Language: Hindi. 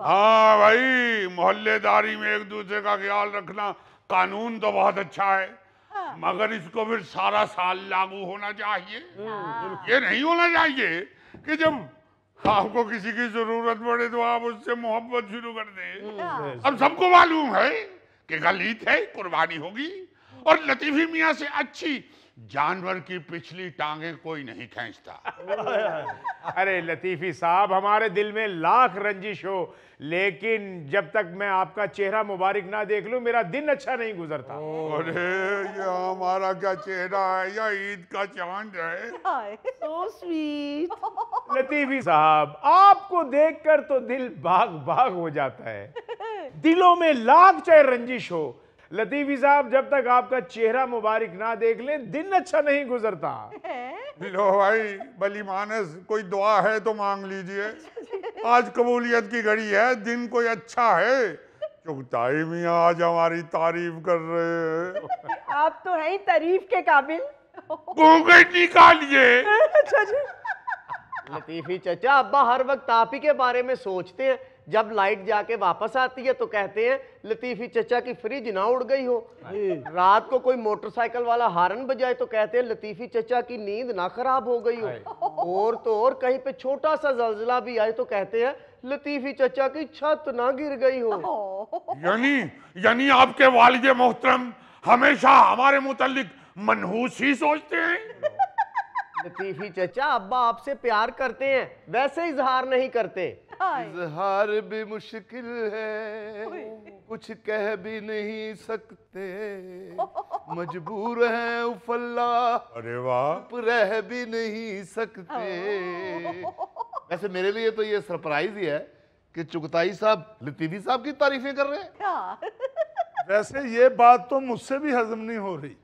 हाँ भाई मोहल्लेदारी में एक दूसरे का ख्याल रखना कानून तो बहुत अच्छा है हाँ। मगर इसको फिर सारा साल लागू होना चाहिए हाँ। ये नहीं होना चाहिए कि जब आपको किसी की जरूरत पड़े तो आप उससे मोहब्बत शुरू कर दें हाँ। अब सबको मालूम है कि गलत है कुर्बानी होगी और लतीफी मियाँ से अच्छी जानवर की पिछली टांगे कोई नहीं खींचता अरे लतीफी साहब हमारे दिल में लाख रंजिश हो लेकिन जब तक मैं आपका चेहरा मुबारक ना देख लू मेरा दिन अच्छा नहीं गुजरता अरे ये हमारा क्या चेहरा है या ईद का चांद है सो स्वीट लतीफी साहब आपको देखकर तो दिल बाग बाग हो जाता है दिलों में लाख चाहे रंजिश हो लतीफी साहब जब तक आपका चेहरा मुबारक ना देख लें दिन अच्छा नहीं गुजरता लो भाई बली मानस कोई दुआ है तो मांग लीजिए आज कबूलियत की घड़ी है दिन कोई अच्छा है चुगताई आज हमारी तारीफ कर रहे हैं आप तो हैं तारीफ के काबिल निकालिए अच्छा लतीफी चचा अब्बा हर वक्त आप ही के बारे में सोचते हैं जब लाइट जाके वापस आती है तो कहते हैं लतीफ़ी चचा की फ्रिज ना उड़ गई हो हाँ। रात को कोई मोटरसाइकिल वाला हारन बजाए तो कहते हैं लतीफ़ी चचा की नींद ना खराब हो गई हो हाँ। और तो और कहीं पे छोटा सा जलजिला भी आए तो कहते हैं लतीफ़ी चचा की छत ना गिर गई हो यानी यानी आपके वालद मोहतरम हमेशा हमारे मुतल मनहूस ही सोचते हैं लतीफी चचा अब्बा आपसे प्यार करते हैं वैसे इजहार नहीं करते इजहार भी मुश्किल है कुछ कह भी नहीं सकते मजबूर है उफल्ला अरे वाह रह भी नहीं सकते वैसे मेरे लिए तो ये सरप्राइज ही है कि चुगताई साहब लतीफी साहब की तारीफें कर रहे हैं वैसे ये बात तो मुझसे भी हजम नहीं हो रही